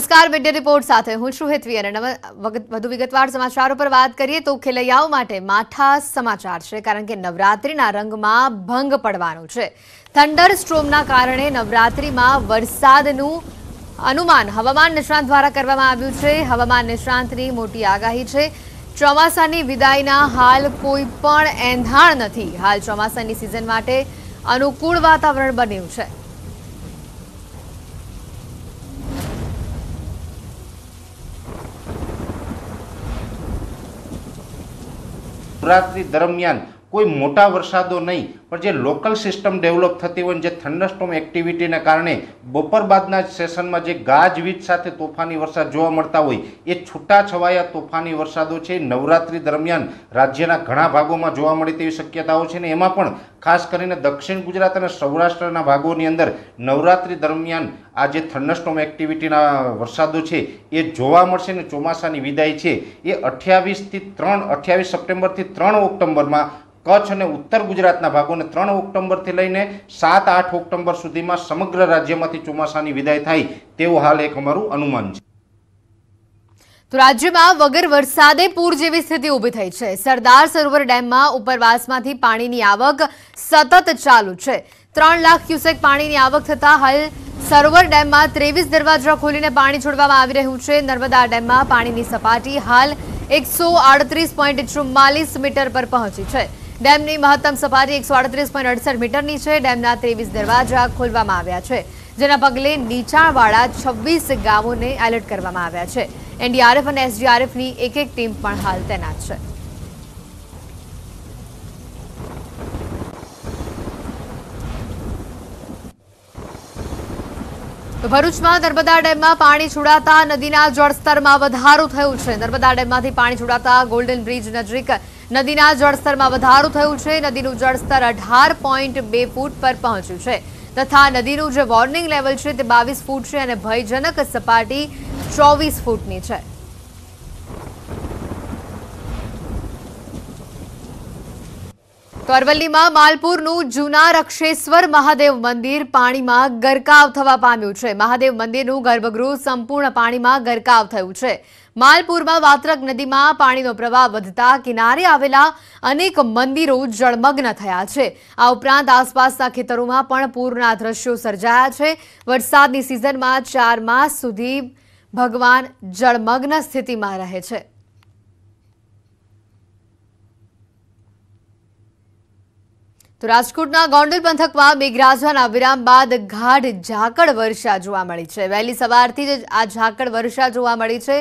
નમસ્કાર media report સાથે હું છું હેતવી અને વધુ વિગતવાર સમાચારો પર વાત કરીએ તો ખેલૈયાઓ માટે માઠા સમાચાર છે કારણ કે નવરાત્રિના રંગમાં ભંગ પડવાનો છે થંડર સ્ટ્રોમના કારણે નવરાત્રિમાં વરસાદનું અનુમાન હવામાન નિષ્ણાંત દ્વારા કરવામાં આવ્યું છે હવામાન નિષ્ણાંતની મોટી આગાહી છે ચોમાસાની વિદાયના હાલ કોઈ પણ એંધાણ નથી હાલ ચોમાસાની સિઝન માટે અનુકૂળ વાતાવરણ બન્યું છે શિવરાત્રિ દરમિયાન કોઈ મોટા વરસાદો નહીં પણ જે લોકલ સિસ્ટમ ડેવલપ થતી હોય જે થંડરસ્ટોમ એક્ટિવિટીના કારણે બપોર બાદના સેશનમાં જે ગાજવીજ સાથે તોફાની વરસાદ જોવા મળતા હોય એ છૂટાછવાયા તોફાની વરસાદો છે નવરાત્રી દરમિયાન રાજ્યના ઘણા ભાગોમાં જોવા મળે તેવી શક્યતાઓ છે ને એમાં પણ ખાસ કરીને દક્ષિણ ગુજરાત અને સૌરાષ્ટ્રના ભાગોની અંદર નવરાત્રી દરમિયાન આ જે થંડરસ્ટોમ એક્ટિવિટીના વરસાદો છે એ જોવા મળશે ને ચોમાસાની વિદાય છે એ અઠ્યાવીસથી ત્રણ અઠ્યાવીસ સપ્ટેમ્બરથી ત્રણ ઓક્ટોબરમાં કચ્છ અને ઉત્તર ગુજરાતના ભાગોને ત્રણ ઓક્ટોબરથી લઈને સાત આઠ ઓક્ટોબર સુધીમાં સમગ્ર રાજ્યમાંથી ચોમાસાની વિદાય થાય તેવું હાલ એક અમારું અનુમાન છે તો રાજ્યમાં વગર વરસાદે પૂર જેવી સ્થિતિ ઊભી થઈ છે સરદાર સરોવર ડેમમાં ઉપરવાસમાંથી પાણીની આવક સતત ચાલુ છે ત્રણ લાખ ક્યુસેક પાણીની આવક થતાં હાલ સરોવર ડેમમાં ત્રેવીસ દરવાજા ખોલીને પાણી છોડવામાં આવી રહ્યું છે નર્મદા ડેમમાં પાણીની સપાટી હાલ એકસો મીટર પર પહોંચી છે ડેમની મહત્તમ સપાટી એકસો અડત્રીસ પોઈન્ટ અડસઠ મીટરની છે ડેમના ત્રેવીસ દરવાજા ખોલવામાં આવ્યા છે જેના પગલે નીચાણવાળા છવ્વીસ ગામોને એલર્ટ કરવામાં આવ્યા છે એનડીઆરએફ અને એસડીઆરએફની એક એક ટીમ પણ હાલ તૈનાત છે ભરૂચમાં નર્મદા ડેમમાં પાણી છોડાતા નદીના જળસ્તરમાં વધારો થયો છે નર્મદા ડેમમાંથી પાણી છોડાતા ગોલ્ડન બ્રિજ નજીક નદીના જળસ્તરમાં વધારો થયું છે નદીનું જળસ્તર અઢાર પોઈન્ટ બે ફૂટ પર પહોંચ્યું છે તથા નદીનું જે વોર્નિંગ લેવલ છે તે બાવીસ ફૂટ છે અને ભયજનક સપાટી ચોવીસ ફૂટની છે તો અરવલ્લીમાં માલપુરનું જૂના રક્ષેશ્વર મહાદેવ મંદિર પાણીમાં ગરકાવ થવા પામ્યું છે મહાદેવ મંદિરનું ગર્ભગૃહ સંપૂર્ણ પાણીમાં ગરકાવ થયું છે માલપુરમાં વાત્રક નદીમાં પાણીનો પ્રવાહ વધતા કિનારે આવેલા અનેક મંદિરો જળમગ્ન થયા છે આ ઉપરાંત આસપાસના ખેતરોમાં પણ પૂરના દ્રશ્યો સર્જાયા છે વરસાદની સિઝનમાં ચાર માસ સુધી ભગવાન જળમગ્ન સ્થિતિમાં રહે છે તો રાજકોટના ગોંડલ પંથકમાં મેઘરાજાના વિરામ બાદ ગાઢ ઝાકળ વર્ષા જોવા મળી છે વહેલી સવારથી જ આ ઝાકળ વર્ષા જોવા મળી છે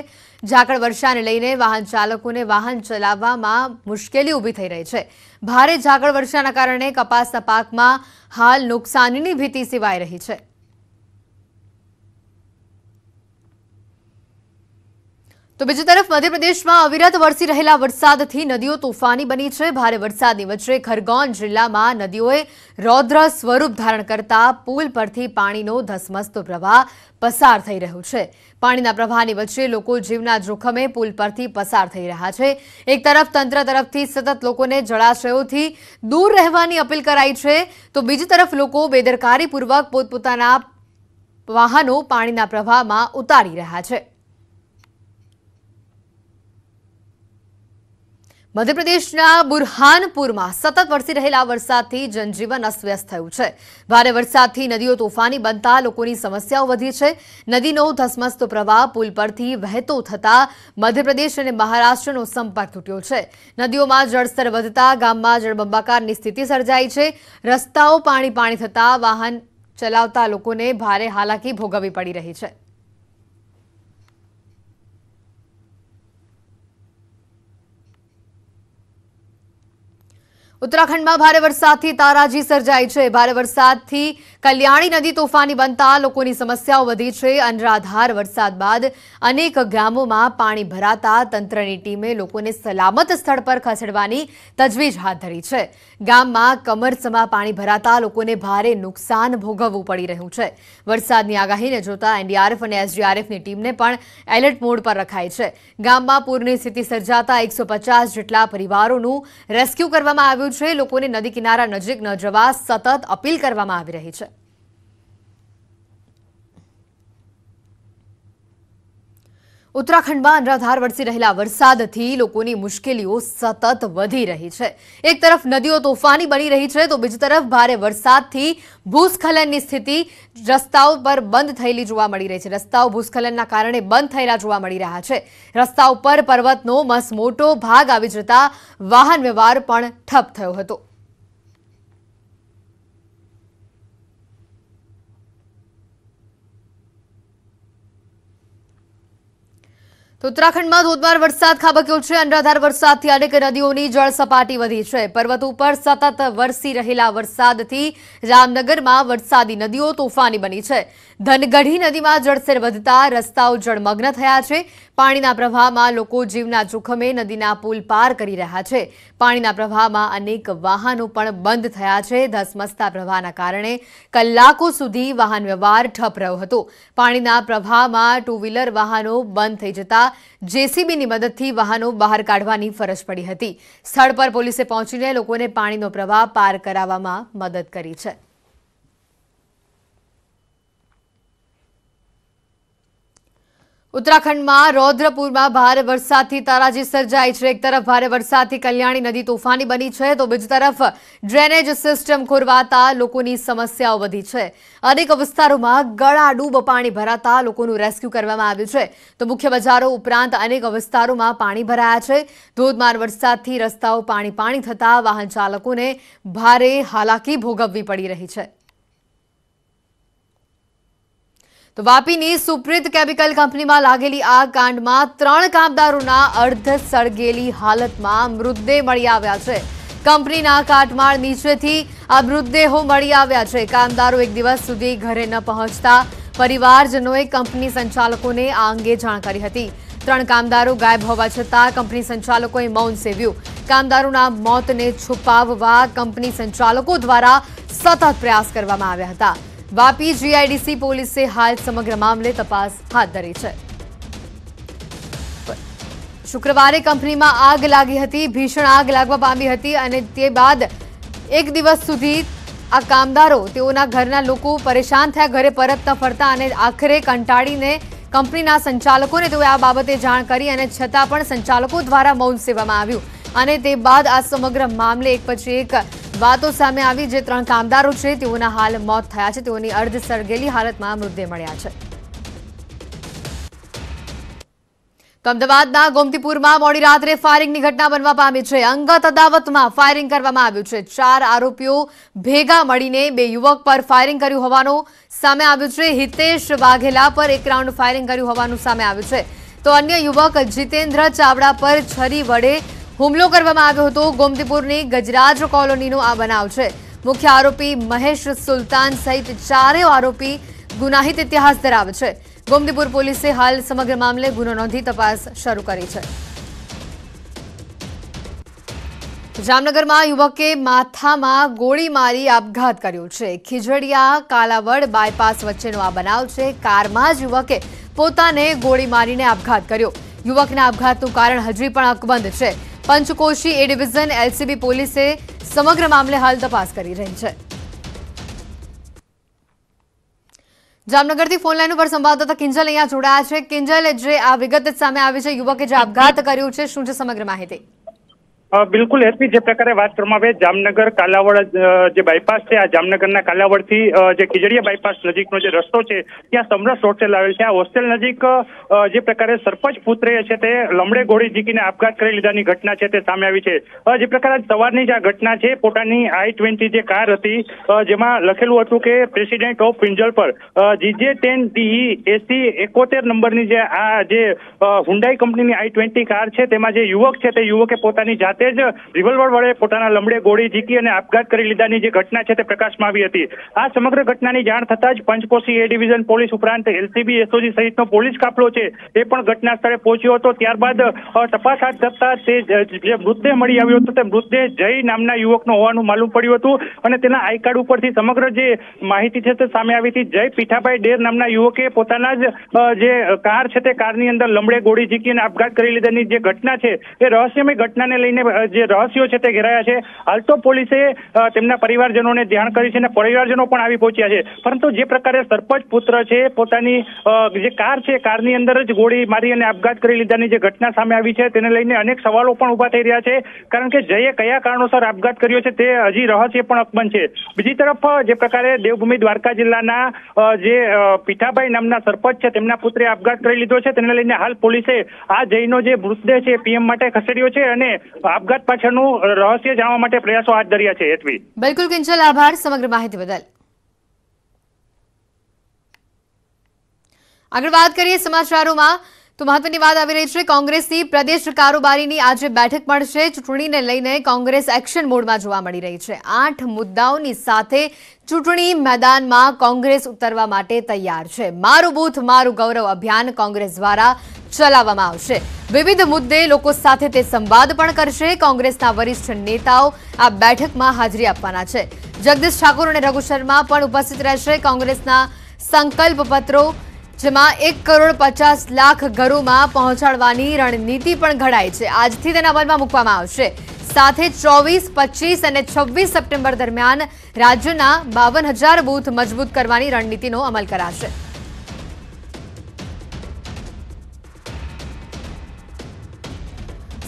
ઝાકળ વર્ષાને લઈને વાહન ચાલકોને વાહન ચલાવવામાં મુશ્કેલી ઊભી થઈ રહી છે ભારે ઝાકળ વર્ષાના કારણે કપાસના પાકમાં હાલ નુકસાનીની ભીતિ સેવાઈ રહી છે તો બીજી તરફ મધ્યપ્રદેશમાં અવિરત વરસી રહેલા વરસાદથી નદીઓ તોફાની બની છે ભારે વરસાદની વચ્ચે ખરગોન જિલ્લામાં નદીઓએ રૌદ્ર સ્વરૂપ ધારણ કરતા પુલ પરથી પાણીનો ધસમસતો પ્રવાહ પસાર થઈ રહ્યો છે પાણીના પ્રવાહની વચ્ચે લોકો જીવના જોખમે પુલ પરથી પસાર થઈ રહ્યા છે એક તરફ તંત્ર તરફથી સતત લોકોને જળાશયોથી દૂર રહેવાની અપીલ કરાઈ છે તો બીજી તરફ લોકો બેદરકારીપૂર્વક પોતપોતાના વાહનો પાણીના પ્રવાહમાં ઉતારી રહ્યા છે મધ્યપ્રદેશના બુરહાનપુરમાં સતત વરસી રહેલા વરસાદથી જનજીવન અસ્વ્યસ્ત થયું છે ભારે વરસાદથી નદીઓ તોફાની બનતા લોકોની સમસ્યાઓ વધી છે નદીનો ધસમસતો પ્રવાહ પુલ પરથી વહેતો થતા મધ્યપ્રદેશ અને મહારાષ્ટ્રનો સંપર્ક તૂટ્યો છે નદીઓમાં જળસ્તર વધતા ગામમાં જળબંબાકારની સ્થિતિ સર્જાઈ છે રસ્તાઓ પાણી પાણી થતા વાહન ચલાવતા લોકોને ભારે હાલાકી ભોગવવી પડી રહી છે ઉત્તરાખંડમાં ભારે વરસાદથી તારાજી સર્જાઈ છે ભારે વરસાદથી કલ્યાણી નદી તોફાની બનતા લોકોની સમસ્યાઓ વધી છે અનરાધાર વરસાદ બાદ અનેક ગામોમાં પાણી ભરાતા તંત્રની ટીમે લોકોને સલામત સ્થળ પર ખસેડવાની તજવીજ હાથ ધરી છે ગામમાં કમરસમાં પાણી ભરાતા લોકોને ભારે નુકસાન ભોગવવું પડી રહ્યું છે વરસાદની આગાહીને જોતા એનડીઆરએફ અને એસડીઆરએફની ટીમને પણ એલર્ટ મોડ પર રખાય છે ગામમાં પૂરની સ્થિતિ સર્જાતા એકસો જેટલા પરિવારોનું રેસ્ક્યુ કરવામાં આવ્યું છે છે લોકોને નદી કિનારા નજીક ન જવા સતત અપીલ કરવામાં આવી રહી છે ઉત્તરાખંડમાં અનરાધાર વરસી રહેલા વરસાદથી લોકોની મુશ્કેલીઓ સતત વધી રહી છે એક તરફ નદીઓ તોફાની બની રહી છે તો બીજી તરફ ભારે વરસાદથી ભૂસ્ખલનની સ્થિતિ રસ્તાઓ પર બંધ થયેલી જોવા મળી રહી છે રસ્તાઓ ભૂસ્ખલનના કારણે બંધ થયેલા જોવા મળી રહ્યા છે રસ્તા ઉપર પર્વતનો મસ મોટો ભાગ આવી જતા વાહન વ્યવહાર પણ ઠપ થયો હતો ઉત્તરાખંડમાં ધોધમાર વરસાદ ખાબક્યો છે અનરાધાર વરસાદથી અનેક નદીઓની જળ સપાટી વધી છે પર્વત ઉપર સતત વરસી રહેલા વરસાદથી રામનગરમાં વરસાદી નદીઓ તોફાની બની છે ધનગઢી નદીમાં જળસ્તર વધતા રસ્તાઓ જળમગ્ન થયા છે પાણીના પ્રવાહમાં લોકો જીવના જોખમે નદીના પુલ પાર કરી રહ્યા છે પાણીના પ્રવાહમાં અનેક વાહનો પણ બંધ થયા છે ધસમસતા પ્રવાહના કારણે કલાકો સુધી વાહન વ્યવહાર ઠપ રહ્યો હતો પાણીના પ્રવાહમાં ટુ વ્હીલર વાહનો બંધ થઈ જતા જેસીબીની મદદથી વાહનો બહાર કાઢવાની ફરજ પડી હતી સ્થળ પર પોલીસે પહોંચીને લોકોને પાણીનો પ્રવાહ પાર કરાવવામાં મદદ કરી છે ઉત્તરાખંડમાં રૌદ્રપુરમાં ભારે વરસાદથી તારાજી સર્જાઈ છે એક તરફ ભારે વરસાદથી કલ્યાણી નદી તોફાની બની છે તો બીજી તરફ ડ્રેનેજ સિસ્ટમ ખોરવાતા લોકોની સમસ્યાઓ વધી છે અનેક વિસ્તારોમાં ગળાડૂબ પાણી ભરાતા લોકોનું રેસ્ક્યુ કરવામાં આવ્યું છે તો મુખ્ય બજારો ઉપરાંત અનેક વિસ્તારોમાં પાણી ભરાયા છે ધોધમાર વરસાદથી રસ્તાઓ પાણી પાણી થતા વાહન ચાલકોને ભારે હાલાકી ભોગવવી પડી રહી છે તો વાપીની સુપ્રિત કેમિકલ કંપનીમાં લાગેલી આ કાંડમાં ત્રણ કામદારોના અર્ધ સળગેલી હાલતમાં મૃતદેહ મળી આવ્યા છે કંપનીના કાટમાળ નીચેથી આ મૃતદેહો મળી આવ્યા છે કામદારો એક દિવસ સુધી ઘરે ન પહોંચતા પરિવારજનોએ કંપની સંચાલકોને આ અંગે જાણ કરી હતી ત્રણ કામદારો ગાયબ હોવા છતાં કંપની સંચાલકોએ મૌન સેવ્યું કામદારોના મોતને છુપાવવા કંપની સંચાલકો દ્વારા સતત પ્રયાસ કરવામાં આવ્યા હતા વાપી જીઆઈડીસી પોલીસે હાલ સમગ્ર મામલે તપાસ હાથ ધરી છે શુક્રવારે કંપનીમાં આગ લાગી હતી ભીષણ આગ લાગવા પામી હતી અને તે બાદ એક દિવસ સુધી આ કામદારો તેઓના ઘરના લોકો પરેશાન થયા ઘરે પરત ન ફરતા અને આખરે કંટાળીને કંપનીના સંચાલકોને તેઓએ આ બાબતે જાણ કરી અને છતાં પણ સંચાલકો દ્વારા મૌન સેવામાં આવ્યું અને તે બાદ આ સમગ્ર મામલે એક પછી એક વાતો સામે આવી જે ત્રણ કામદારો છે તેઓના હાલ મોત થયા છે તેઓની અર્ધ સળગેલી હાલતમાં મૃતદેહ મળ્યા છે તો અમદાવાદના ગોમતીપુરમાં મોડી રાત્રે ફાયરિંગની ઘટના બનવા પામી છે અંગત અદાવતમાં ફાયરિંગ કરવામાં આવ્યું છે ચાર આરોપીઓ ભેગા મળીને બે યુવક પર ફાયરિંગ કર્યું હોવાનું સામે આવ્યું છે હિતેશ વાઘેલા પર એક રાઉન્ડ ફાયરિંગ કર્યું હોવાનું સામે આવ્યું છે તો અન્ય યુવક જીતેન્દ્ર ચાવડા પર છરી વડે હુમલો કરવામાં આવ્યો હતો ગોમતીપુરની ગજરાજ કોલોનીનો આ બનાવ છે મુખ્ય આરોપી મહેશ સુલતાન સહિત ચારેય આરોપી ગુનાહિત ઇતિહાસ ધરાવે છે ગોમતીપુર પોલીસે હાલ સમગ્ર મામલે ગુનો નોંધી તપાસ શરૂ કરી છે જામનગરમાં યુવકે માથામાં ગોળી મારી આપઘાત કર્યો છે ખીજડીયા કાલાવડ બાયપાસ વચ્ચેનો આ બનાવ છે કારમાં જ યુવકે પોતાને ગોળી મારીને આપઘાત કર્યો યુવકના આપઘાતનું કારણ હજી પણ અકબંધ છે પંચકોશી એ ડિવિઝન એલસીબી પોલીસે સમગ્ર મામલે હાલ તપાસ કરી રહી છે જામનગરથી ફોન લાઈન ઉપર સંવાદદાતા કિંજલ અહીંયા જોડાયા છે કિંજલ જે આ વિગત સામે આવી છે યુવકે જે આપઘાત કર્યું છે શું છે સમગ્ર માહિતી બિલકુલ હેરપી જે પ્રકારે વાત કરવામાં આવે જામનગર કાલાવડ જે બાયપાસ છે આ જામનગરના કાલાવડથી જે ખીજડીયા બાયપાસ નજીકનો જે રસ્તો છે ત્યાં સમરસ હોસ્ટેલ આવેલ છે આ હોસ્ટેલ નજીક જે પ્રકારે સરપંચ પુત્રે છે તે લમડે ગોળી જીકીને આપઘાત કરી લીધાની ઘટના છે તે સામે આવી છે જે પ્રકારે સવારની જે આ ઘટના છે પોતાની આઈ ટ્વેન્ટી જે કાર હતી જેમાં લખેલું હતું કે પ્રેસિડેન્ટ ઓફ પિંજલ પર જીજે ટેન ડીઈ એસી એકોતેર નંબરની જે આ જે હુન્ડાઈ કંપનીની આઈ ટ્વેન્ટી કાર છે તેમાં જે યુવક છે તે યુવકે પોતાની જાતે સાથે જ રિવોલ્વર વડે પોતાના લમડે ગોળી ઝીકી અને આપઘાત કરી લીધાની જે ઘટના છે તે પ્રકાશમાં આવી હતી આ સમગ્ર ઘટનાની જાણ થતાં જ પંચકોશી એ ડિવિઝન પોલીસ ઉપરાંત એલસીબી એસઓજી સહિતનો પોલીસ કાફલો છે તે પણ ઘટના સ્થળે પહોંચ્યો હતો ત્યારબાદ તપાસ હાથ ધરતા જે મૃતદેહ મળી આવ્યો હતો તે મૃતદેહ જય નામના યુવકનો હોવાનું માલુમ પડ્યું હતું અને તેના આઈ ઉપરથી સમગ્ર જે માહિતી છે તે સામે આવી હતી જય પીઠાભાઈ ડેર નામના યુવકે પોતાના જ જે કાર છે તે કારની અંદર લમડે ગોળી ઝીકી અને આપઘાત કરી લીધાની જે ઘટના છે એ રહસ્યમય ઘટનાને લઈને જે રહસ્યો છે તે ઘેરાયા છે હાલ તો પોલીસે તેમના પરિવારજનોને ધ્યાન કરી છે અને પરિવારજનો પણ આવી પહોંચ્યા છે પરંતુ જે પ્રકારે સરપંચ પુત્ર છે પોતાની જે કાર છે કારની અંદર જ ગોળી મારી અને આપઘાત કરી લીધાની જે ઘટના સામે આવી છે તેને લઈને અનેક સવાલો પણ ઉભા થઈ રહ્યા છે કારણ કે જયે કયા કારણોસર આપઘાત કર્યો છે તે હજી રહસ્ય પણ અકબંધ છે બીજી તરફ જે પ્રકારે દેવભૂમિ દ્વારકા જિલ્લાના જે પીઠાભાઈ નામના સરપંચ છે તેમના પુત્રે આપઘાત કરી લીધો છે તેને લઈને હાલ પોલીસે આ જયનો જે મૃતદેહ છે પીએમ માટે ખસેડ્યો છે અને આપઘાત પાછળનું રહસ્ય જાણવા માટે પ્રયાસો હાથ ધર્યા છે હેતવી બિલકુલ કિંજલ આભાર સમગ્ર માહિતી બદલ આગળ વાત કરીએ સમાચારોમાં તો મહત્વની વાત આવી રહી છે કોંગ્રેસની પ્રદેશ કારોબારીની આજે બેઠક મળશે ચૂંટણીને લઈને કોંગ્રેસ એક્શન મોડમાં જોવા મળી રહી છે આઠ મુદ્દાઓની સાથે ચૂંટણી મેદાનમાં કોંગ્રેસ ઉતરવા માટે તૈયાર છે મારું બૂથ મારું ગૌરવ અભિયાન કોંગ્રેસ દ્વારા ચલાવવામાં આવશે વિવિધ મુદ્દે લોકો સાથે તે સંવાદ પણ કરશે કોંગ્રેસના વરિષ્ઠ નેતાઓ આ બેઠકમાં હાજરી આપવાના છે જગદીશ ઠાકોર અને રઘુ શર્મા પણ ઉપસ્થિત રહેશે કોંગ્રેસના સંકલ્પ પત્રો જેમાં એક કરોડ પચાસ લાખ ઘરોમાં પહોંચાડવાની રણનીતિ પણ ઘડાઈ છે આજથી તેના અમલમાં મૂકવામાં આવશે સાથે ચોવીસ પચીસ અને છવ્વીસ સપ્ટેમ્બર દરમિયાન રાજ્યના બાવન હજાર બૂથ મજબૂત કરવાની રણનીતિનો અમલ કરાશે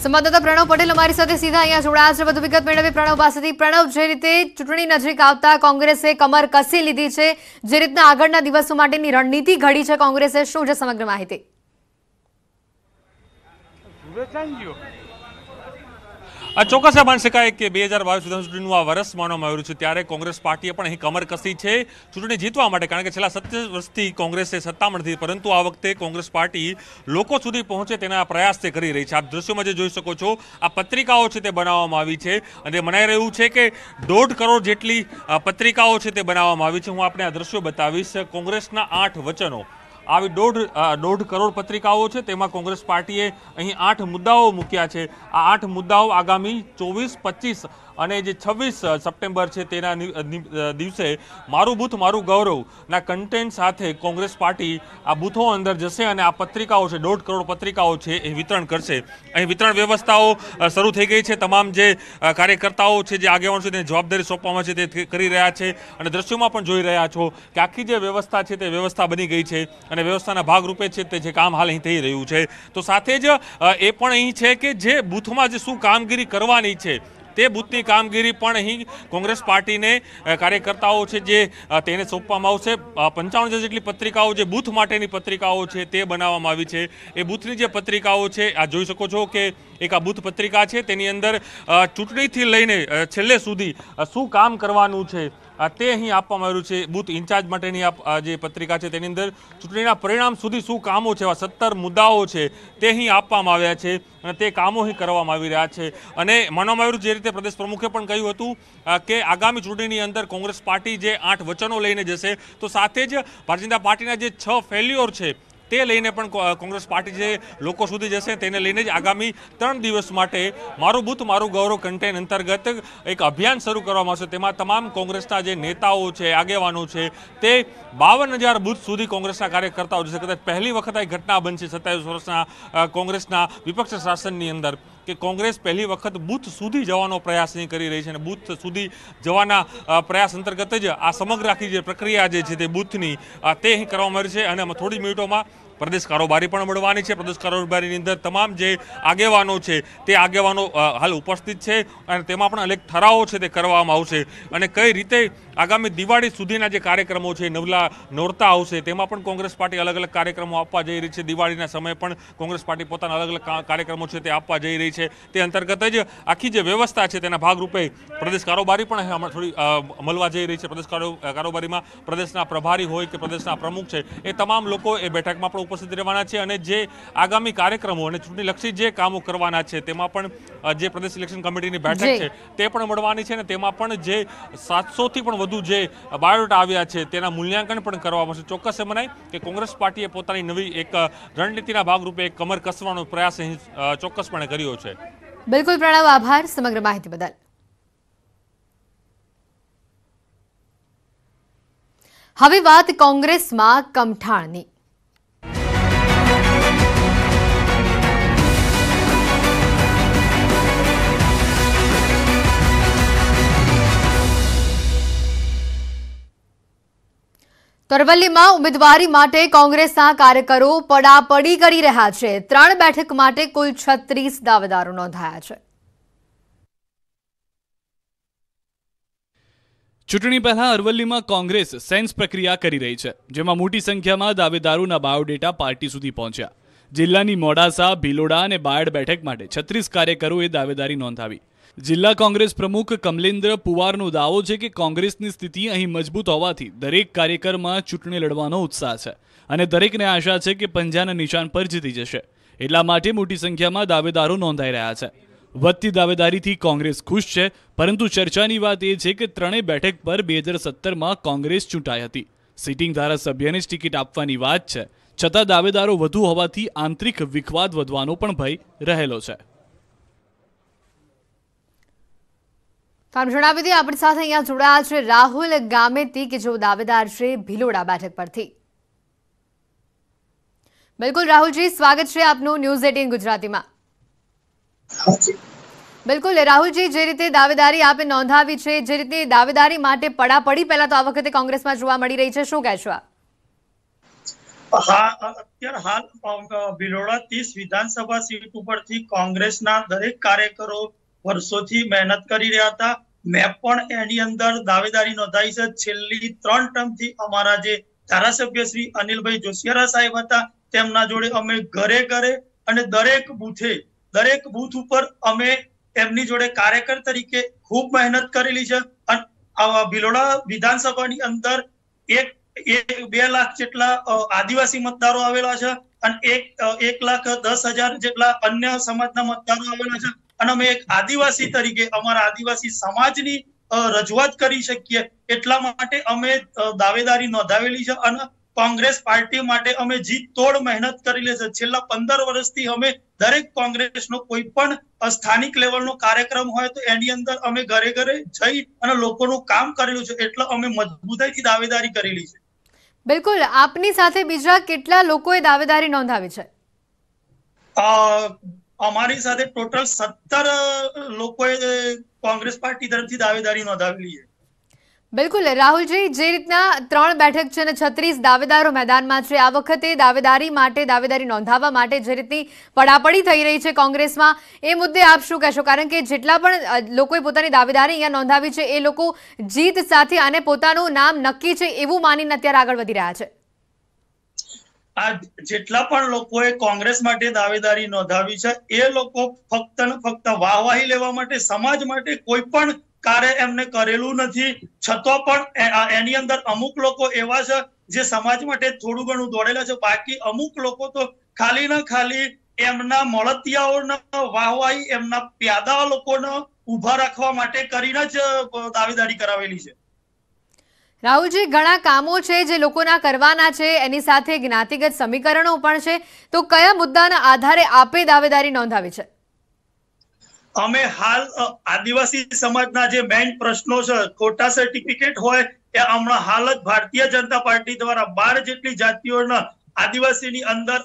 સંવાદદાતા પ્રણવ પટેલ અમારી સાથે સીધા અહીંયા જોડાયા છે વધુ વિગત મેળવી પ્રણવ પાસેથી પ્રણવ જે રીતે ચૂંટણી નજીક આવતા કોંગ્રેસે કમર કસી લીધી છે જે રીતના આગળના દિવસો માટેની રણનીતિ ઘડી છે કોંગ્રેસે શું છે સમગ્ર માહિતી આ ચોક્કસ માની શકાય કે બે હજાર બાવીસ સુધીનું આ વર્ષ માનવામાં આવ્યું છે ત્યારે કોંગ્રેસ પાર્ટીએ પણ અહીં કમર કસી છે ચૂંટણી જીતવા માટે કારણ કે છેલ્લા સત્તર વર્ષથી કોંગ્રેસે સત્તા નથી પરંતુ આ વખતે કોંગ્રેસ પાર્ટી લોકો સુધી પહોંચે તેના પ્રયાસ તે કરી રહી છે આપ દ્રશ્યોમાં જે જોઈ શકો છો આ પત્રિકાઓ છે તે બનાવવામાં આવી છે અને મનાઈ રહ્યું છે કે દોઢ કરોડ જેટલી પત્રિકાઓ છે તે બનાવવામાં આવી છે હું આપણે આ દ્રશ્યો બતાવીશ કોંગ્રેસના આઠ વચનો આવી દોઢ દોઢ કરોડ પત્રિકાઓ છે તેમાં કોંગ્રેસ પાર્ટીએ અહીં આઠ મુદ્દાઓ મૂક્યા છે આ આઠ મુદ્દાઓ આગામી ચોવીસ પચીસ અને જે છવ્વીસ સપ્ટેમ્બર છે તેના દિવસે મારું બૂથ મારું ગૌરવના કન્ટેન્ટ સાથે કોંગ્રેસ પાર્ટી આ બૂથો અંદર જશે અને આ પત્રિકાઓ છે દોઢ કરોડ પત્રિકાઓ છે એ વિતરણ કરશે અહીં વિતરણ વ્યવસ્થાઓ શરૂ થઈ ગઈ છે તમામ જે કાર્યકર્તાઓ છે જે આગેવાનો છે તેને જવાબદારી સોંપવામાં છે તે કરી રહ્યા છે અને દ્રશ્યોમાં પણ જોઈ રહ્યા છો કે આખી જે વ્યવસ્થા છે તે વ્યવસ્થા બની ગઈ છે અને વ્યવસ્થાના ભાગરૂપે છે તે જે કામ હાલ અહીં થઈ રહ્યું છે તો સાથે જ એ પણ અહીં છે કે જે બૂથમાં જે શું કામગીરી કરવાની છે તે બુથની કામગીરી પણ અહીં કોંગ્રેસ પાર્ટીને કાર્યકર્તાઓ છે જે તેને સોંપવામાં આવશે પંચાવન જેટલી પત્રિકાઓ જે બુથ માટેની પત્રિકાઓ છે તે બનાવવામાં આવી છે એ બુથની જે પત્રિકાઓ છે આ જોઈ શકો છો કે એક આ બુથ પત્રિકા છે તેની અંદર ચૂંટણીથી લઈને છેલ્લે સુધી શું કામ કરવાનું છે તે અહીં આપવામાં આવ્યું છે બૂથ ઇન્ચાર્જ માટેની આ જે પત્રિકા છે તેની અંદર ચૂંટણીના પરિણામ સુધી શું કામો છે એવા સત્તર મુદ્દાઓ છે તે અહીં આપવામાં આવ્યા છે અને તે કામો અહીં કરવામાં આવી રહ્યા છે અને માનવામાં આવ્યું જે રીતે પ્રદેશ પ્રમુખે પણ કહ્યું હતું કે આગામી ચૂંટણીની અંદર કોંગ્રેસ પાર્ટી જે આઠ વચનો લઈને જશે તો સાથે જ ભારતીય જનતા પાર્ટીના જે છ ફેલ્યોર છે તે લઈને પણ કોંગ્રેસ પાર્ટી જે લોકો સુધી જશે તેને લઈને જ આગામી ત્રણ દિવસ માટે મારું બુથ મારું ગૌરવ કન્ટેન અંતર્ગત એક અભિયાન શરૂ કરવામાં આવશે તેમાં તમામ કોંગ્રેસના જે નેતાઓ છે આગેવાનો છે તે બાવન હજાર બુથ સુધી કોંગ્રેસના કાર્યકર્તાઓ જશે કદાચ પહેલી વખત આ ઘટના બનશે સત્યાવીસ વર્ષના કોંગ્રેસના વિપક્ષ શાસનની અંદર કે કોંગ્રેસ પહેલી વખત બૂથ સુધી જવાનો પ્રયાસ નહીં કરી રહી છે અને બૂથ સુધી જવાના પ્રયાસ અંતર્ગત જ આ સમગ્ર આખી જે પ્રક્રિયા જે છે તે બૂથની તે અહીં કરવામાં આવી છે અને થોડી મિનિટોમાં પ્રદેશ કારોબારી પણ મળવાની છે પ્રદેશ કારોબારીની અંદર તમામ જે આગેવાનો છે તે આગેવાનો હાલ ઉપસ્થિત છે અને તેમાં પણ અનેક ઠરાવો છે તે કરવામાં આવશે અને કઈ રીતે આગામી દિવાળી સુધીના જે કાર્યક્રમો છે નવલા નોરતા આવશે તેમાં પણ કોંગ્રેસ પાર્ટી અલગ અલગ કાર્યક્રમો આપવા જઈ રહી છે દિવાળીના સમય પણ કોંગ્રેસ પાર્ટી પોતાના અલગ અલગ કાર્યક્રમો છે તે આપવા જઈ રહી છે તે અંતર્ગત જ આખી જે વ્યવસ્થા છે તેના ભાગરૂપે પ્રદેશ કારોબારી પણ થોડી મળવા જઈ રહી છે પ્રદેશ કારોબારીમાં પ્રદેશના પ્રભારી હોય કે પ્રદેશના પ્રમુખ છે એ તમામ લોકો એ બેઠકમાં પણ ઉપસ્થિત રહેવાના છે અને જે આગામી કાર્યક્રમો અને ચૂંટણીલક્ષી જે કામો કરવાના છે તેમાં પણ જે પ્રદેશ ઇલેક્શન કમિટીની બેઠક છે તે પણ મળવાની છે અને તેમાં પણ જે સાતસોથી પણ વધુ જે બાયોડેટા આવ્યા છે તેના મૂલ્યાંકન પણ કરવામાં આવશે ચોક્કસ મનાય કે કોંગ્રેસ પાર્ટીએ પોતાની નવી એક રણનીતિના ભાગરૂપે એક કમર કસવાનો પ્રયાસ ચોક્કસપણે કર્યો છે બિલકુલ પ્રણવ આભાર સમગ્ર માહિતી બદલ હવે વાત કોંગ્રેસમાં કમઠાણની અરવલ્લીમાં ઉમેદવારી માટે કોંગ્રેસના કાર્યકરો પડાપડી કરી રહ્યા છે ત્રણ બેઠક માટે કુલ છત્રીસ દાવેદારો નોંધાયા છે ચૂંટણી પહેલા અરવલ્લીમાં કોંગ્રેસ સેન્સ પ્રક્રિયા કરી રહી છે જેમાં મોટી સંખ્યામાં દાવેદારોના બાયોડેટા પાર્ટી સુધી પહોંચ્યા જિલ્લાની મોડાસા ભીલોડા અને બાયડ બેઠક માટે છત્રીસ કાર્યકરોએ દાવેદારી નોંધાવી જિલ્લા કોંગ્રેસ પ્રમુખ કમલેન્દ્ર પુવારનો દાવો છે કે કોંગ્રેસની સ્થિતિ અહીં મજબૂત હોવાથી દરેક કાર્યકરમાં ચૂંટણી લડવાનો ઉત્સાહ છે અને દરેકને આશા છે કે પંજાના નિશાન પર જીતી જશે એટલા માટે મોટી સંખ્યામાં દાવેદારો નોંધાઈ રહ્યા છે વધતી દાવેદારીથી કોંગ્રેસ ખુશ છે પરંતુ ચર્ચાની વાત એ છે કે ત્રણેય બેઠક પર બે હજાર સત્તરમાં કોંગ્રેસ ચૂંટાઈ હતી સિટિંગ ધારાસભ્યને જ ટિકિટ આપવાની વાત છે છતાં દાવેદારો વધુ હોવાથી આંતરિક વિખવાદ વધવાનો પણ ભય રહેલો છે આમ જણાવી દઈએ આપણી સાથે અહીંયા જોડાયા છે રાહુલ ગામેતી કે જેઓ દાવેદાર છે ભિલોડા બેઠક પરથી બિલકુલ રાહુલજી સ્વાગત છે આપનું ન્યૂઝ એટીન ગુજરાતીમાં બિલકુલ રાહુલજી જે રીતે દાવેદારી આપે નોંધાવી છે જે રીતે દાવેદારી માટે પડા પડી પહેલા તો આ વખતે કોંગ્રેસમાં જોવા મળી રહી છે શું કહેશો આપ અત્યારે હાલ ભિલોડા ત્રીસ વિધાનસભા સીટ ઉપરથી કોંગ્રેસના દરેક કાર્યકરો વર્ષોથી મહેનત કરી રહ્યા હતા મેં પણ એની અંદર દાવેદારી નોંધાઈ છે છેલ્લી ત્રણ ટર્મથી અમારા જે ધારાસભ્ય શ્રી અનિલભાઈ જોશિયારા સાહેબ હતા તેમના જોડે અમે ઘરે ઘરે અને દરેક બૂથે દરેક બૂથ ઉપર અમે એમની જોડે કાર્યકર તરીકે ખૂબ મહેનત કરેલી છે અને આવા ભિલોડા વિધાનસભાની અંદર એક એક બે લાખ જેટલા આદિવાસી મતદારો આવેલા છે અને એક એક લાખ દસ હજાર જેટલા અન્ય સમાજના મતદારો આવેલા છે અને અમે એક આદિવાસી તરીકે અમારા આદિવાસી સમાજની રજૂઆત કરી શકીએ એટલા માટે અમે દાવેદારી નોંધાવેલી છે અને કોંગ્રેસ પાર્ટી માટે અમે જીત તોડ મહેનત કરેલી છે છેલ્લા પંદર વર્ષથી અમે દરેક કોંગ્રેસનો કોઈ પણ સ્થાનિક લેવલનો કાર્યક્રમ હોય તો એની અંદર અમે ઘરે ઘરે જઈ અને લોકોનું કામ કરેલું છે એટલે અમે મજબૂતાઈથી દાવેદારી કરેલી છે બિલકુલ આપની સાથે બીજા કેટલા લોકોએ દાવેદારી નોંધાવી છે અમારી સાથે ટોટલ સત્તર લોકોએ કોંગ્રેસ પાર્ટી તરફથી દાવેદારી નોંધાવેલી છે બિલકુલ રાહુલજી જે રીતના ત્રણ બેઠક છે અને છત્રીસ દાવેદારો મેદાનમાં છે આ વખતે દાવેદારી માટે દાવેદારી નોંધાવવા માટે જે રીતની પડાપડી થઈ રહી છે કોંગ્રેસમાં એ મુદ્દે આપ શું કહેશો કારણ કે જેટલા પણ લોકોએ પોતાની દાવેદારી અહીંયા નોંધાવી છે એ લોકો જીત સાથે અને પોતાનું નામ નક્કી છે એવું માનીને અત્યારે આગળ વધી રહ્યા છે આ જેટલા પણ લોકોએ કોંગ્રેસ માટે દાવેદારી નોંધાવી છે એ લોકો ફક્ત ને ફક્ત વાહવાહી લેવા માટે સમાજ માટે કોઈ પણ કાર્ય એમને કરેલું નથી છતાં પણ એની અંદર અમુક લોકો એવા છે જે સમાજ માટે થોડું ઘણું દોડેલા છે બાકી અમુક લોકો તો ખાલી ના ખાલી એમના મળતિયાઓના વાહવાહી એમના પ્યાદા લોકોને ઉભા રાખવા માટે કરીને જ દાવેદારી કરાવેલી છે રાહુલજી ઘણા કામો છે જે લોકોના કરવાના છે એની સાથે જ્ઞાતિગત સમીકરણો પણ છે તો કયા મુદ્દાના આધારે આપે દાવેદારી નોંધાવી છે અમે હાલ આદિવાસી સમાજના જે મેઇન પ્રશ્નો છે કોટા સર્ટિફિકેટ હોય એ હમણાં હાલ જ ભારતીય જનતા પાર્ટી દ્વારા બાર જેટલી જાતિઓના આદિવાસીની અંદર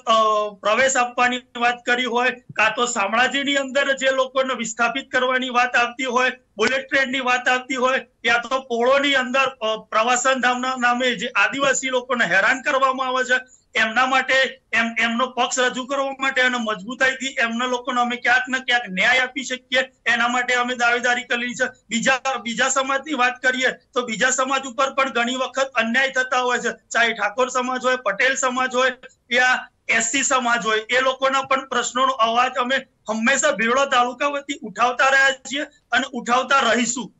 પ્રવેશ આપવાની વાત કરી હોય કાં તો શામળાજીની અંદર જે લોકોને વિસ્થાપિત કરવાની વાત આવતી હોય બુલેટ ટ્રેનની વાત આવતી હોય યા તો પોળોની અંદર પ્રવાસન ધામના નામે જે આદિવાસી લોકોને હેરાન કરવામાં આવે છે એમના માટે એમ એમનો પક્ષ રજૂ કરવા માટે અને મજબૂતાઈથી એમના લોકોને અમે ક્યાંક ને ક્યાંક ન્યાય આપી શકીએ એના માટે અમે દાવેદારી કરી છે બીજા બીજા સમાજની વાત કરીએ તો બીજા સમાજ ઉપર પણ ઘણી વખત અન્યાય થતા હોય છે ચાહે ઠાકોર સમાજ હોય પટેલ સમાજ હોય યા એસસી સમાજ હોય એ લોકોના પણ પ્રશ્નોનો અવાજ અમે હંમેશા ભીડો તાલુકા વતી ઉઠાવતા રહ્યા છીએ અને ઉઠાવતા રહીશું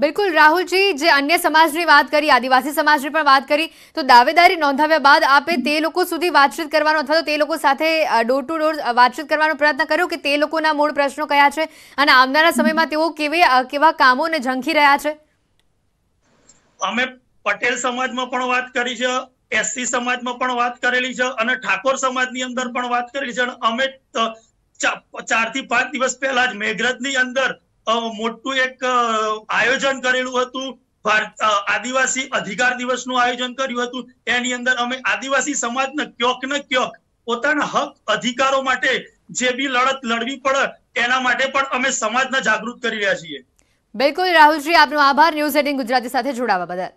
બિલકુલ રાહુલજી જે અન્ય સમાજની વાત કરી આદિવાસી સમાજની પણ વાત કરી તો દાવેદારી નોંધાવ્યા બાદ આપે તે લોકો સુધી વાતચીત કરવાનો અથવા તો તે લોકો સાથે ડોર ટુ ડોર વાતચીત કરવાનો પ્રયત્ન કર્યો કે તે લોકોના મૂળ પ્રશ્નો કયા છે અને આવનારા સમયમાં તેઓ કેવી કેવા કામોને ઝંખી રહ્યા છે અમે પટેલ સમાજમાં પણ વાત કરી છે એસસી સમાજમાં પણ વાત કરેલી છે અને ઠાકોર સમાજની અંદર પણ વાત કરેલી છે અને અમે ચારથી પાંચ દિવસ પહેલા જ મેઘરજની અંદર મોટું એક આયોજન કરેલું હતું આદિવાસી અધિકાર દિવસનું આયોજન કર્યું હતું એની અંદર અમે આદિવાસી સમાજને ક્યોક ને ક્યોક પોતાના હક અધિકારો માટે જે બી લડત લડવી પડે એના માટે પણ અમે સમાજને જાગૃત કરી રહ્યા છીએ બિલકુલ રાહુલજી આપનો આભાર ન્યૂઝ એટીન ગુજરાતી સાથે જોડાવા બદલ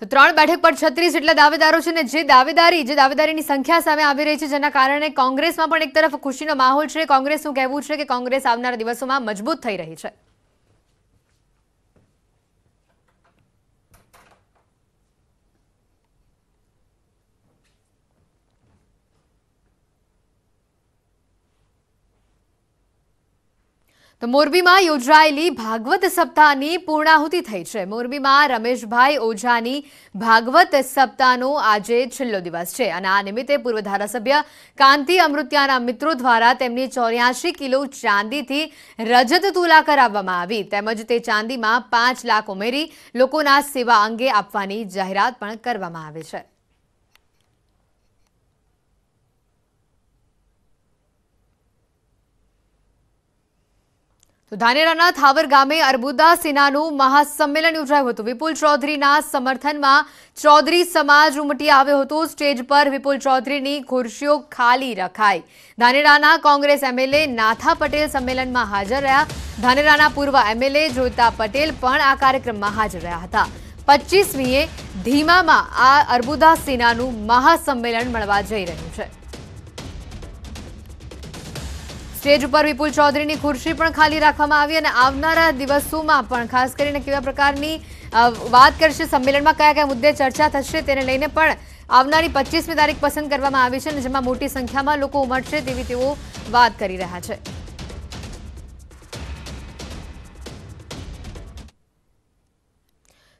તો ત્રણ બેઠક પર છત્રીસ જેટલા દાવેદારો છે ને જે દાવેદારી જે દાવેદારીની સંખ્યા સામે આવી રહી છે જેના કારણે કોંગ્રેસમાં પણ એક તરફ ખુશીનો માહોલ છે કોંગ્રેસનું કહેવું છે કે કોંગ્રેસ આવનારા દિવસોમાં મજબૂત થઈ રહી છે તો મોરબીમાં યોજાયેલી ભાગવત સપ્તાહની પૂર્ણાહુતિ થઈ છે મોરબીમાં રમેશભાઈ ઓઝાની ભાગવત સપ્તાહનો આજે છેલ્લો દિવસ છે અને આ નિમિત્તે પૂર્વ ધારાસભ્ય કાંતિ અમૃત્યાના મિત્રો દ્વારા તેમની ચોર્યાસી કિલો ચાંદીથી રજત તુલા કરાવવામાં આવી તેમજ તે ચાંદીમાં પાંચ લાખ ઉમેરી લોકોના સેવા અંગે આપવાની જાહેરાત પણ કરવામાં આવી છે તો ધાનેરાના થાવર ગામે અર્બુદા સેનાનું મહાસંમેલન યોજાયું હતું વિપુલ ચૌધરીના સમર્થનમાં ચૌધરી સમાજ ઉમટી આવ્યો હતો સ્ટેજ પર વિપુલ ચૌધરીની ખુરશીઓ ખાલી રખાઈ ધાનેરાના કોંગ્રેસ એમએલએ નાથા પટેલ સંમેલનમાં હાજર રહ્યા ધાનેરાના પૂર્વ એમએલએ જોતા પટેલ પણ આ કાર્યક્રમમાં હાજર રહ્યા હતા પચીસમીએ ધીમામાં આ અર્બુદા સિન્હાનું મહાસંમેલન મળવા જઈ રહ્યું છે સ્ટેજ ઉપર વિપુલ ચૌધરીની ખુરશી પણ ખાલી રાખવામાં આવી અને આવનારા દિવસોમાં પણ ખાસ કરીને કેવા પ્રકારની વાત કરશે સંમેલનમાં કયા કયા મુદ્દે ચર્ચા થશે તેને લઈને પણ આવનારી પચીસમી તારીખ પસંદ કરવામાં આવી છે અને જેમાં મોટી સંખ્યામાં લોકો ઉમટશે તેવી તેઓ વાત કરી રહ્યા છે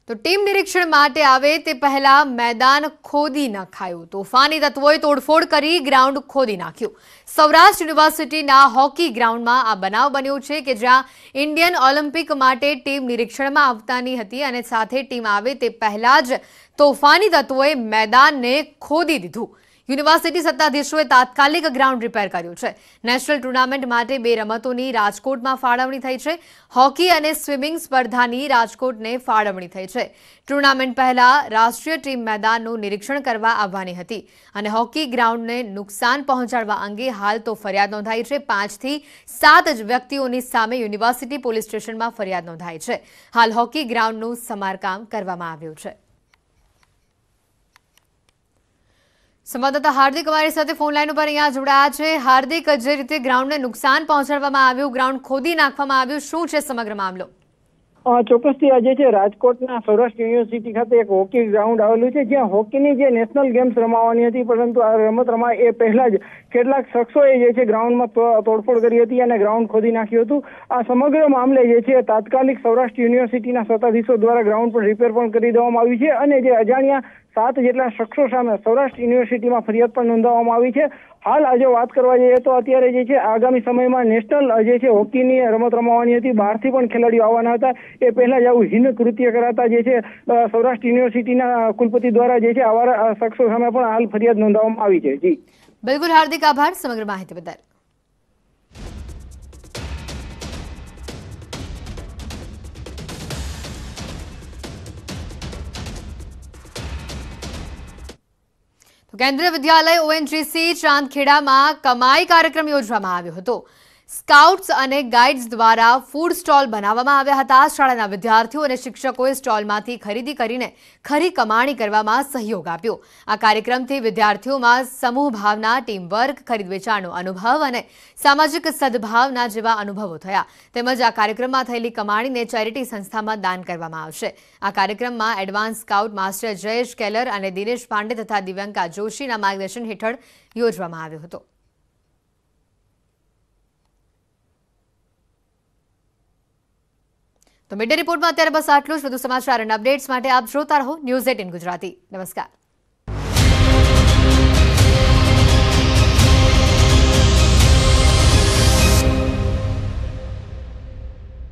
તો ટીમ નિરીક્ષણ માટે આવે તે પહેલા મેદાન ખોદી નાખાયું તોફાની તત્વોએ તોડફોડ કરી ગ્રાઉન્ડ ખોદી નાખ્યું સૌરાષ્ટ્ર યુનિવર્સિટીના હોકી ગ્રાઉન્ડમાં આ બનાવ બન્યો છે કે જ્યાં ઇન્ડિયન ઓલિમ્પિક માટે ટીમ નિરીક્ષણમાં આવતાની હતી અને સાથે ટીમ આવે તે પહેલા જ તોફાની તત્વોએ મેદાનને ખોદી દીધું યુનિવર્સિટી સત્તાધીશોએ તાત્કાલિક ગ્રાઉન્ડ રિપેર કર્યું છે નેશનલ ટુર્નામેન્ટ માટે બે રમતોની રાજકોટમાં ફાળવણી થઈ છે હોકી અને સ્વિમિંગ સ્પર્ધાની રાજકોટને ફાળવણી થઈ છે ટુર્નામેન્ટ પહેલા રાષ્ટ્રીય ટીમ મેદાનનું નિરીક્ષણ કરવા આવવાની હતી અને હોકી ગ્રાઉન્ડને નુકસાન પહોંચાડવા અંગે હાલ તો ફરિયાદ નોંધાઈ છે પાંચથી સાત જ વ્યક્તિઓની સામે યુનિવર્સિટી પોલીસ સ્ટેશનમાં ફરિયાદ નોંધાઈ છે હાલ હોકી ગ્રાઉન્ડનું સમારકામ કરવામાં આવ્યું છે સંવાદદાતા હાર્દિક અમારી સાથે ફોન લાઈન ઉપર અહીંયા જોડાયા છે હાર્દિક જે રીતે ગ્રાઉન્ડને નુકસાન પહોંચાડવામાં આવ્યું ગ્રાઉન્ડ ખોદી નાખવામાં આવ્યું શું છે સમગ્ર મામલો ચોક્કસથી આજે છે રાજકોટના સૌરાષ્ટ્ર યુનિવર્સિટી ખાતે એક હોકી ગ્રાઉન્ડ આવેલું છે જ્યાં હોકીની જે નેશનલ ગેમ્સ રમાવાની હતી પરંતુ આ રમત રમાય એ પહેલા જ કેટલાક શખ્સોએ જે છે ગ્રાઉન્ડમાં તોડફોડ કરી હતી અને ગ્રાઉન્ડ ખોદી નાખ્યું હતું આ સમગ્ર મામલે જે છે તાત્કાલિક સૌરાષ્ટ્ર યુનિવર્સિટીના સત્તાધીશો દ્વારા ગ્રાઉન્ડ પર રિપેર પણ કરી દેવામાં આવ્યું છે અને જે અજાણ્યા સાત જેટલા શખ્સો સામે સૌરાષ્ટ્ર યુનિવર્સિટીમાં ફરિયાદ પણ નોંધાવવામાં આવી છે હાલ આજે વાત કરવા જઈએ તો અત્યારે જે છે આગામી સમયમાં નેશનલ જે છે હોકીની રમત રમાવાની હતી બહારથી પણ ખેલાડીઓ આવવાના હતા એ પહેલા જ આવું હિન કૃત્ય કરાતા જે છે સૌરાષ્ટ્ર યુનિવર્સિટીના કુલપતિ દ્વારા જે છે આવા શખ્સો સામે પણ હાલ ફરિયાદ નોંધાવવામાં આવી છે જી બિલકુલ હાર્દિક આભાર સમગ્ર માહીત બદલ તો કેન્દ્ર વિદ્યાલય ઓએનજીસી ચાંદખેડામાં કમાઈ કાર્યક્રમ યોજવામાં આવ્યો હતો સ્કાઉટ્સ અને ગાઈડ્સ દ્વારા ફૂડ સ્ટોલ બનાવવામાં આવ્યા હતા શાળાના વિદ્યાર્થીઓ અને શિક્ષકોએ સ્ટોલમાંથી ખરીદી કરીને ખરી કમાણી કરવામાં સહયોગ આપ્યો આ કાર્યક્રમથી વિદ્યાર્થીઓમાં સમૂહ ભાવના ટીમવર્ક ખરીદ વેચાણનો અનુભવ અને સામાજિક સદભાવના જેવા અનુભવો થયા તેમજ આ કાર્યક્રમમાં થયેલી કમાણીને ચેરિટી સંસ્થામાં દાન કરવામાં આવશે આ કાર્યક્રમમાં advance scout master Jayesh Kelar અને દિનેશ પાંડે તથા દિવ્યંકા જોશીના માર્ગદર્શન હેઠળ યોજવામાં આવ્યો હતો તો મિડ રિપોર્ટમાં અત્યારે બસ આટલું જ વધુ સમાચાર અને અપડેટ્સ માટે આપ જોતા રહો ન્યૂઝ એટ ગુજરાતી નમસ્કાર